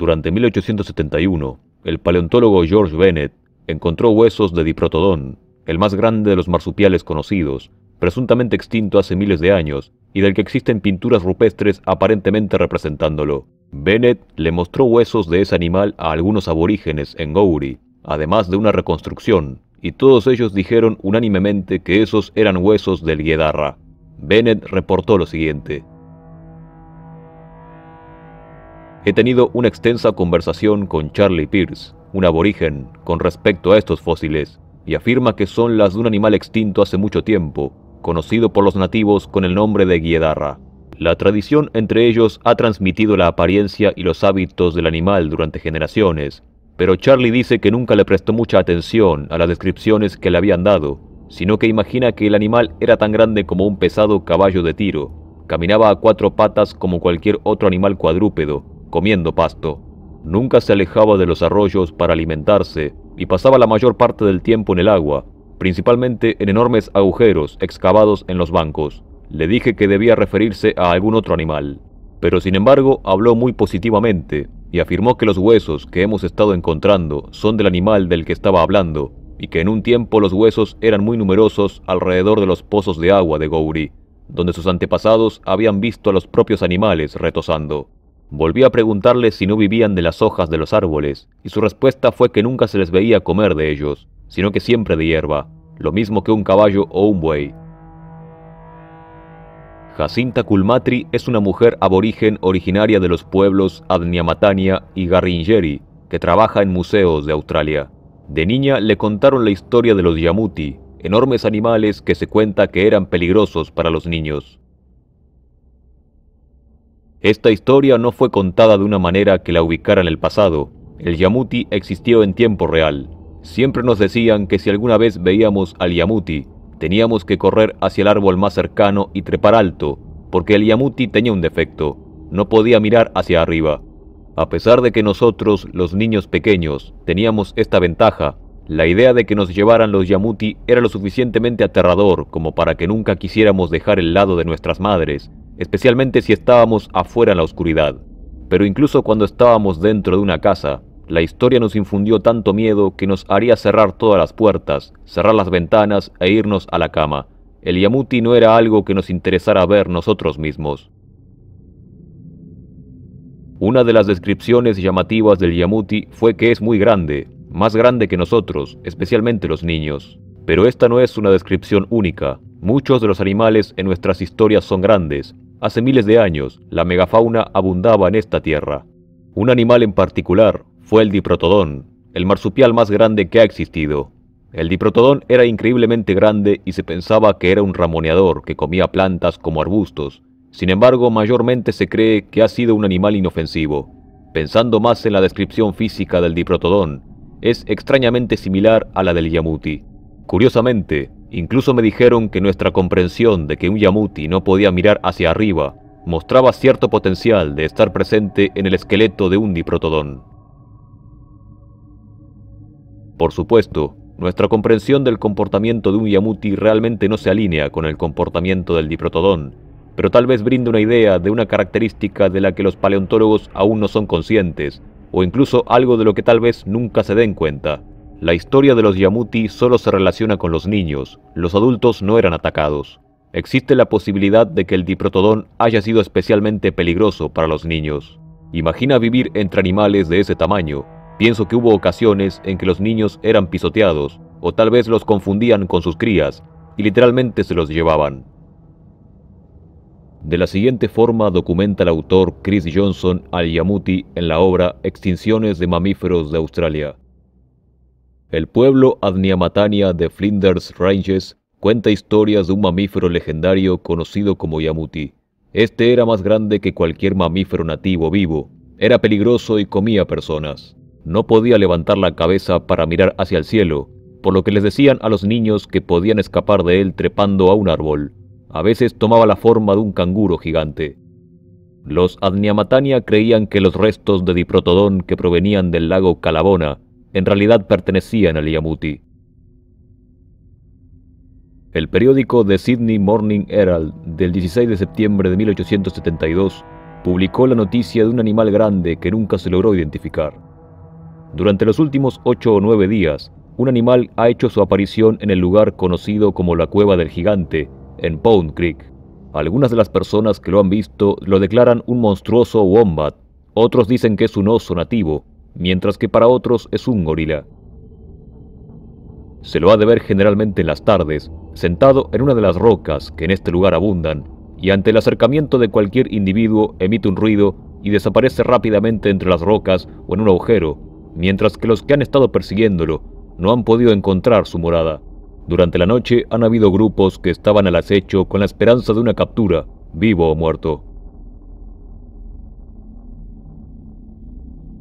Durante 1871, el paleontólogo George Bennett encontró huesos de Diprotodón, el más grande de los marsupiales conocidos, presuntamente extinto hace miles de años y del que existen pinturas rupestres aparentemente representándolo. Bennett le mostró huesos de ese animal a algunos aborígenes en Gowrie, además de una reconstrucción, y todos ellos dijeron unánimemente que esos eran huesos del Guedarra. Bennett reportó lo siguiente. He tenido una extensa conversación con Charlie Pierce, un aborigen, con respecto a estos fósiles, y afirma que son las de un animal extinto hace mucho tiempo, conocido por los nativos con el nombre de guiedarra. La tradición entre ellos ha transmitido la apariencia y los hábitos del animal durante generaciones, pero Charlie dice que nunca le prestó mucha atención a las descripciones que le habían dado, sino que imagina que el animal era tan grande como un pesado caballo de tiro, caminaba a cuatro patas como cualquier otro animal cuadrúpedo, comiendo pasto. Nunca se alejaba de los arroyos para alimentarse y pasaba la mayor parte del tiempo en el agua, principalmente en enormes agujeros excavados en los bancos. Le dije que debía referirse a algún otro animal, pero sin embargo habló muy positivamente y afirmó que los huesos que hemos estado encontrando son del animal del que estaba hablando y que en un tiempo los huesos eran muy numerosos alrededor de los pozos de agua de Gouri, donde sus antepasados habían visto a los propios animales retosando. Volví a preguntarle si no vivían de las hojas de los árboles, y su respuesta fue que nunca se les veía comer de ellos, sino que siempre de hierba, lo mismo que un caballo o un buey. Jacinta Kulmatri es una mujer aborigen originaria de los pueblos Adnyamatania y Garringeri, que trabaja en museos de Australia. De niña le contaron la historia de los Yamuti, enormes animales que se cuenta que eran peligrosos para los niños. Esta historia no fue contada de una manera que la ubicara en el pasado. El Yamuti existió en tiempo real. Siempre nos decían que si alguna vez veíamos al Yamuti, teníamos que correr hacia el árbol más cercano y trepar alto, porque el Yamuti tenía un defecto, no podía mirar hacia arriba. A pesar de que nosotros, los niños pequeños, teníamos esta ventaja, la idea de que nos llevaran los Yamuti era lo suficientemente aterrador como para que nunca quisiéramos dejar el lado de nuestras madres, especialmente si estábamos afuera en la oscuridad. Pero incluso cuando estábamos dentro de una casa, la historia nos infundió tanto miedo que nos haría cerrar todas las puertas, cerrar las ventanas e irnos a la cama. El Yamuti no era algo que nos interesara ver nosotros mismos. Una de las descripciones llamativas del Yamuti fue que es muy grande, más grande que nosotros, especialmente los niños. Pero esta no es una descripción única. Muchos de los animales en nuestras historias son grandes, Hace miles de años, la megafauna abundaba en esta tierra. Un animal en particular fue el diprotodón, el marsupial más grande que ha existido. El diprotodón era increíblemente grande y se pensaba que era un ramoneador que comía plantas como arbustos. Sin embargo, mayormente se cree que ha sido un animal inofensivo. Pensando más en la descripción física del diprotodón, es extrañamente similar a la del yamuti. Curiosamente, Incluso me dijeron que nuestra comprensión de que un Yamuti no podía mirar hacia arriba mostraba cierto potencial de estar presente en el esqueleto de un diprotodón. Por supuesto, nuestra comprensión del comportamiento de un Yamuti realmente no se alinea con el comportamiento del diprotodón, pero tal vez brinde una idea de una característica de la que los paleontólogos aún no son conscientes, o incluso algo de lo que tal vez nunca se den cuenta. La historia de los Yamuti solo se relaciona con los niños, los adultos no eran atacados. Existe la posibilidad de que el diprotodón haya sido especialmente peligroso para los niños. Imagina vivir entre animales de ese tamaño. Pienso que hubo ocasiones en que los niños eran pisoteados, o tal vez los confundían con sus crías, y literalmente se los llevaban. De la siguiente forma documenta el autor Chris Johnson al Yamuti en la obra Extinciones de mamíferos de Australia. El pueblo Adniamatania de Flinders Ranges cuenta historias de un mamífero legendario conocido como Yamuti. Este era más grande que cualquier mamífero nativo vivo, era peligroso y comía personas. No podía levantar la cabeza para mirar hacia el cielo, por lo que les decían a los niños que podían escapar de él trepando a un árbol. A veces tomaba la forma de un canguro gigante. Los Adniamatania creían que los restos de Diprotodón que provenían del lago Calabona en realidad pertenecían al Yamuti. El periódico The Sydney Morning Herald del 16 de septiembre de 1872 publicó la noticia de un animal grande que nunca se logró identificar. Durante los últimos ocho o nueve días, un animal ha hecho su aparición en el lugar conocido como la Cueva del Gigante, en Pound Creek. Algunas de las personas que lo han visto lo declaran un monstruoso wombat, otros dicen que es un oso nativo, mientras que para otros es un gorila. Se lo ha de ver generalmente en las tardes, sentado en una de las rocas que en este lugar abundan, y ante el acercamiento de cualquier individuo emite un ruido y desaparece rápidamente entre las rocas o en un agujero, mientras que los que han estado persiguiéndolo no han podido encontrar su morada. Durante la noche han habido grupos que estaban al acecho con la esperanza de una captura, vivo o muerto.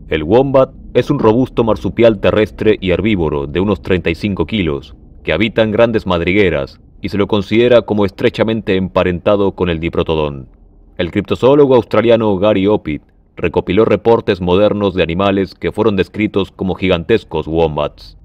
El wombat es un robusto marsupial terrestre y herbívoro de unos 35 kilos, que habita en grandes madrigueras y se lo considera como estrechamente emparentado con el diprotodón. El criptozoólogo australiano Gary Oppid recopiló reportes modernos de animales que fueron descritos como gigantescos wombats.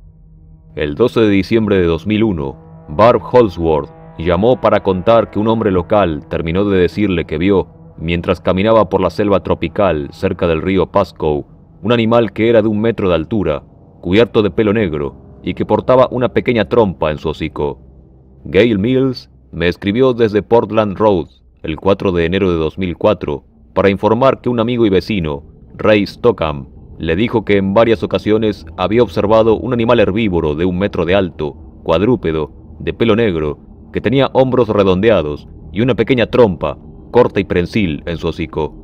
El 12 de diciembre de 2001, Barb Holsworth llamó para contar que un hombre local terminó de decirle que vio, mientras caminaba por la selva tropical cerca del río Pasco, un animal que era de un metro de altura, cubierto de pelo negro y que portaba una pequeña trompa en su hocico. Gail Mills me escribió desde Portland Road el 4 de enero de 2004 para informar que un amigo y vecino, Ray Stockham, le dijo que en varias ocasiones había observado un animal herbívoro de un metro de alto, cuadrúpedo, de pelo negro, que tenía hombros redondeados y una pequeña trompa, corta y prensil en su hocico.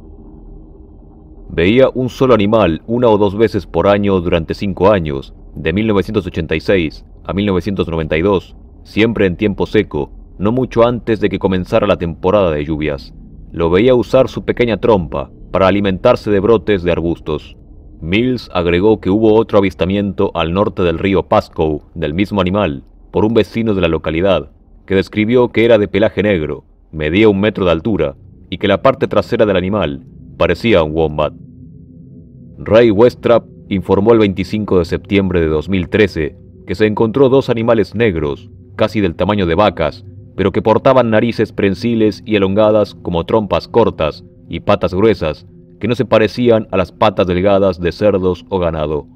Veía un solo animal una o dos veces por año durante cinco años, de 1986 a 1992, siempre en tiempo seco, no mucho antes de que comenzara la temporada de lluvias. Lo veía usar su pequeña trompa para alimentarse de brotes de arbustos. Mills agregó que hubo otro avistamiento al norte del río Pasco del mismo animal por un vecino de la localidad, que describió que era de pelaje negro, medía un metro de altura y que la parte trasera del animal parecía un wombat. Ray Westrap informó el 25 de septiembre de 2013 que se encontró dos animales negros, casi del tamaño de vacas, pero que portaban narices prensiles y elongadas como trompas cortas y patas gruesas, que no se parecían a las patas delgadas de cerdos o ganado.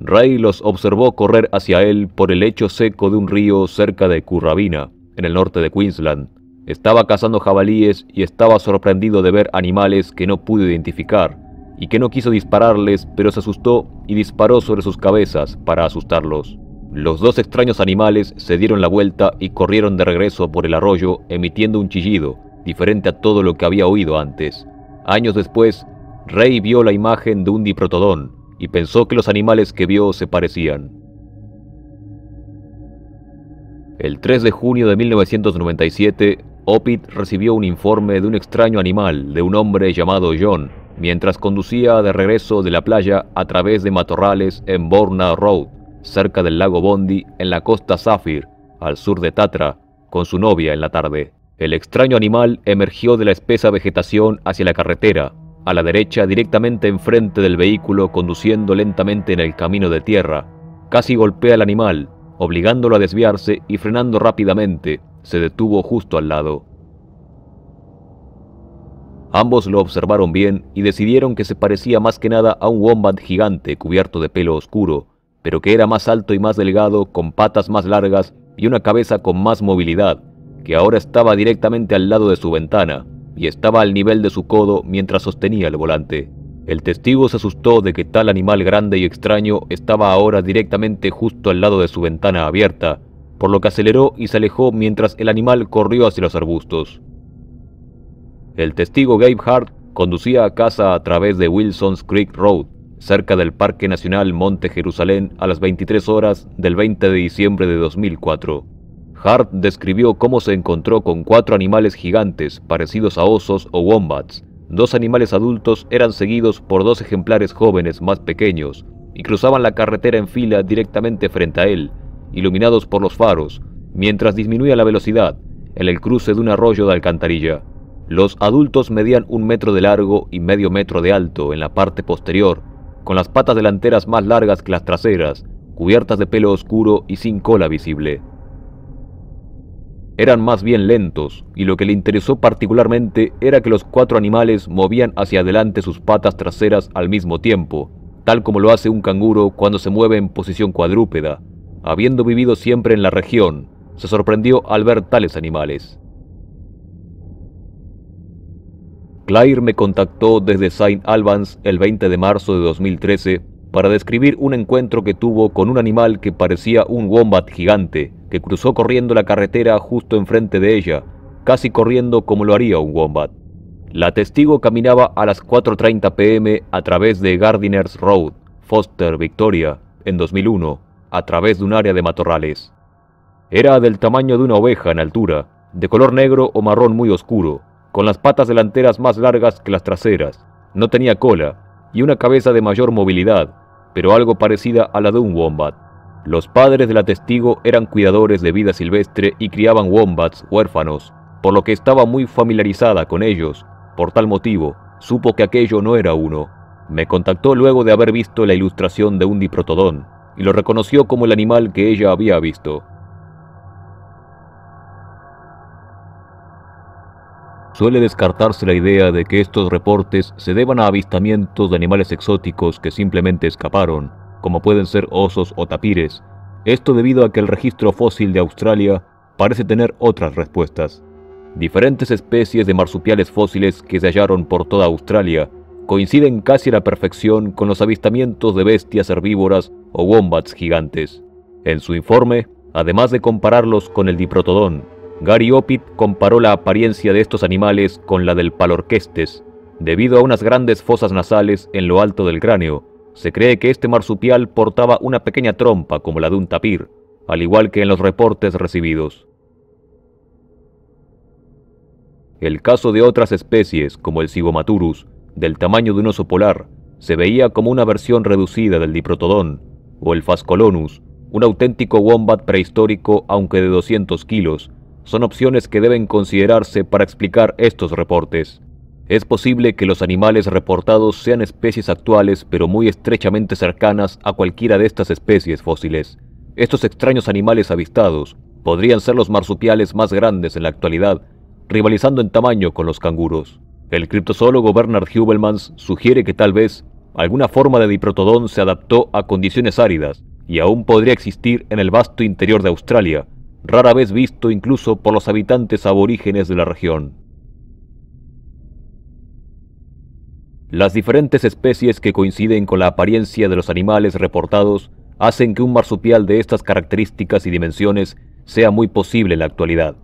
Ray los observó correr hacia él por el lecho seco de un río cerca de Currabina, en el norte de Queensland, estaba cazando jabalíes y estaba sorprendido de ver animales que no pude identificar y que no quiso dispararles, pero se asustó y disparó sobre sus cabezas para asustarlos. Los dos extraños animales se dieron la vuelta y corrieron de regreso por el arroyo emitiendo un chillido, diferente a todo lo que había oído antes. Años después, Rey vio la imagen de un diprotodón y pensó que los animales que vio se parecían. El 3 de junio de 1997, Opit recibió un informe de un extraño animal de un hombre llamado John mientras conducía de regreso de la playa a través de matorrales en Borna Road, cerca del lago Bondi en la costa Zafir, al sur de Tatra, con su novia en la tarde. El extraño animal emergió de la espesa vegetación hacia la carretera, a la derecha directamente enfrente del vehículo conduciendo lentamente en el camino de tierra. Casi golpea al animal, obligándolo a desviarse y frenando rápidamente, se detuvo justo al lado. Ambos lo observaron bien y decidieron que se parecía más que nada a un wombat gigante cubierto de pelo oscuro, pero que era más alto y más delgado, con patas más largas y una cabeza con más movilidad, que ahora estaba directamente al lado de su ventana y estaba al nivel de su codo mientras sostenía el volante. El testigo se asustó de que tal animal grande y extraño estaba ahora directamente justo al lado de su ventana abierta por lo que aceleró y se alejó mientras el animal corrió hacia los arbustos. El testigo Gabe Hart conducía a casa a través de Wilson's Creek Road, cerca del Parque Nacional Monte Jerusalén a las 23 horas del 20 de diciembre de 2004. Hart describió cómo se encontró con cuatro animales gigantes parecidos a osos o wombats. Dos animales adultos eran seguidos por dos ejemplares jóvenes más pequeños y cruzaban la carretera en fila directamente frente a él, iluminados por los faros, mientras disminuía la velocidad en el cruce de un arroyo de alcantarilla. Los adultos medían un metro de largo y medio metro de alto en la parte posterior, con las patas delanteras más largas que las traseras, cubiertas de pelo oscuro y sin cola visible. Eran más bien lentos, y lo que le interesó particularmente era que los cuatro animales movían hacia adelante sus patas traseras al mismo tiempo, tal como lo hace un canguro cuando se mueve en posición cuadrúpeda, habiendo vivido siempre en la región, se sorprendió al ver tales animales. Claire me contactó desde Saint Albans el 20 de marzo de 2013 para describir un encuentro que tuvo con un animal que parecía un wombat gigante, que cruzó corriendo la carretera justo enfrente de ella, casi corriendo como lo haría un wombat. La testigo caminaba a las 4.30 pm a través de Gardiners Road, Foster, Victoria, en 2001, a través de un área de matorrales. Era del tamaño de una oveja en altura, de color negro o marrón muy oscuro, con las patas delanteras más largas que las traseras, no tenía cola y una cabeza de mayor movilidad, pero algo parecida a la de un wombat. Los padres de la testigo eran cuidadores de vida silvestre y criaban wombats huérfanos, por lo que estaba muy familiarizada con ellos. Por tal motivo, supo que aquello no era uno. Me contactó luego de haber visto la ilustración de un diprotodón, y lo reconoció como el animal que ella había visto. Suele descartarse la idea de que estos reportes se deban a avistamientos de animales exóticos que simplemente escaparon, como pueden ser osos o tapires, esto debido a que el registro fósil de Australia parece tener otras respuestas. Diferentes especies de marsupiales fósiles que se hallaron por toda Australia coinciden casi a la perfección con los avistamientos de bestias herbívoras o wombats gigantes. En su informe, además de compararlos con el diprotodón, Gary Opit comparó la apariencia de estos animales con la del palorquestes. Debido a unas grandes fosas nasales en lo alto del cráneo, se cree que este marsupial portaba una pequeña trompa como la de un tapir, al igual que en los reportes recibidos. El caso de otras especies, como el Cibomaturus, del tamaño de un oso polar, se veía como una versión reducida del diprotodón, o el Phascolonus, un auténtico wombat prehistórico aunque de 200 kilos, son opciones que deben considerarse para explicar estos reportes. Es posible que los animales reportados sean especies actuales pero muy estrechamente cercanas a cualquiera de estas especies fósiles. Estos extraños animales avistados podrían ser los marsupiales más grandes en la actualidad, rivalizando en tamaño con los canguros. El criptozoólogo Bernard Hubelmans sugiere que tal vez alguna forma de diprotodón se adaptó a condiciones áridas y aún podría existir en el vasto interior de Australia, rara vez visto incluso por los habitantes aborígenes de la región. Las diferentes especies que coinciden con la apariencia de los animales reportados hacen que un marsupial de estas características y dimensiones sea muy posible en la actualidad.